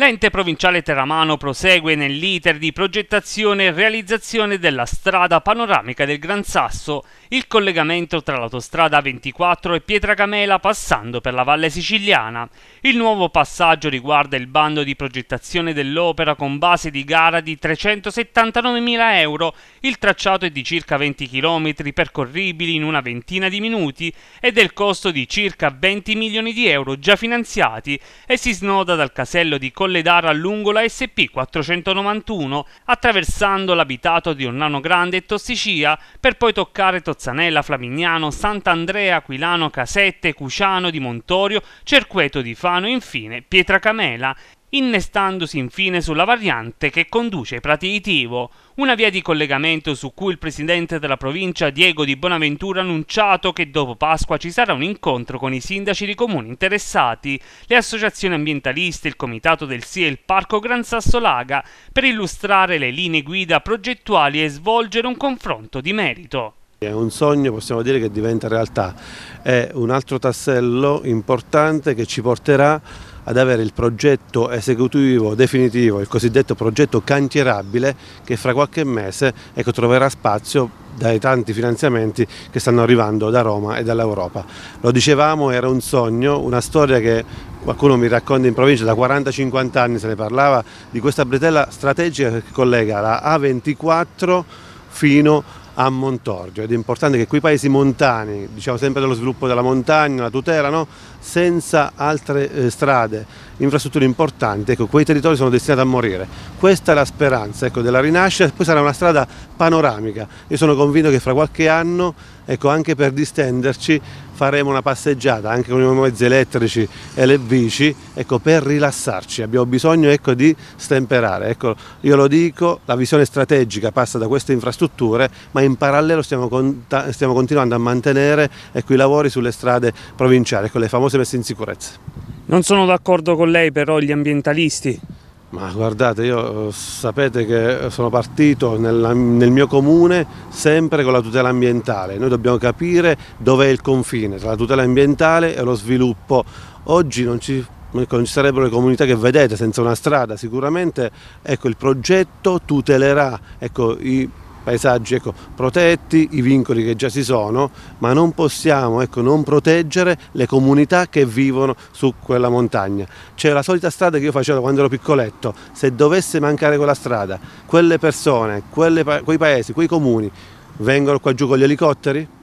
L'ente provinciale Terramano prosegue nell'iter di progettazione e realizzazione della strada panoramica del Gran Sasso, il collegamento tra l'autostrada 24 e Pietracamela passando per la Valle Siciliana. Il nuovo passaggio riguarda il bando di progettazione dell'opera con base di gara di 379.000 euro, il tracciato è di circa 20 km percorribili in una ventina di minuti e del costo di circa 20 milioni di euro già finanziati e si snoda dal casello di Collegamento a lungo la SP491 attraversando l'abitato di Ornano Grande e Tossicia per poi toccare Tozzanella, Flamignano, Sant'Andrea, Aquilano, Casette, Cuciano di Montorio, Cerqueto di Fano e infine Pietracamela innestandosi infine sulla variante che conduce ai Prati di Tivo, una via di collegamento su cui il presidente della provincia Diego di Bonaventura ha annunciato che dopo Pasqua ci sarà un incontro con i sindaci di comuni interessati, le associazioni ambientaliste, il comitato del SIE e il Parco Gran Sasso Laga per illustrare le linee guida progettuali e svolgere un confronto di merito. È un sogno, possiamo dire, che diventa realtà. È un altro tassello importante che ci porterà ad avere il progetto esecutivo definitivo, il cosiddetto progetto cantierabile che fra qualche mese ecco, troverà spazio dai tanti finanziamenti che stanno arrivando da Roma e dall'Europa. Lo dicevamo, era un sogno, una storia che qualcuno mi racconta in provincia, da 40-50 anni se ne parlava, di questa bretella strategica che collega la A24 fino a a Montorgio ed è importante che quei paesi montani, diciamo sempre dello sviluppo della montagna, la tutela, no? senza altre eh, strade, infrastrutture importanti, ecco, quei territori sono destinati a morire. Questa è la speranza ecco, della rinascita, poi sarà una strada panoramica. Io sono convinto che fra qualche anno, ecco, anche per distenderci, faremo una passeggiata anche con i mezzi elettrici e le bici ecco, per rilassarci, abbiamo bisogno ecco, di stemperare. Ecco, io lo dico, la visione strategica passa da queste infrastrutture, ma in parallelo stiamo, con, stiamo continuando a mantenere ecco, i lavori sulle strade provinciali, con ecco, le famose messe in sicurezza. Non sono d'accordo con lei però gli ambientalisti ma guardate, io eh, sapete che sono partito nella, nel mio comune sempre con la tutela ambientale. Noi dobbiamo capire dov'è il confine tra la tutela ambientale e lo sviluppo. Oggi non ci ecco, non ci sarebbero le comunità che vedete senza una strada, sicuramente ecco, il progetto tutelerà ecco, i, paesaggi ecco, protetti, i vincoli che già si sono, ma non possiamo ecco, non proteggere le comunità che vivono su quella montagna. C'è la solita strada che io facevo quando ero piccoletto, se dovesse mancare quella strada, quelle persone, quelle, quei paesi, quei comuni vengono qua giù con gli elicotteri?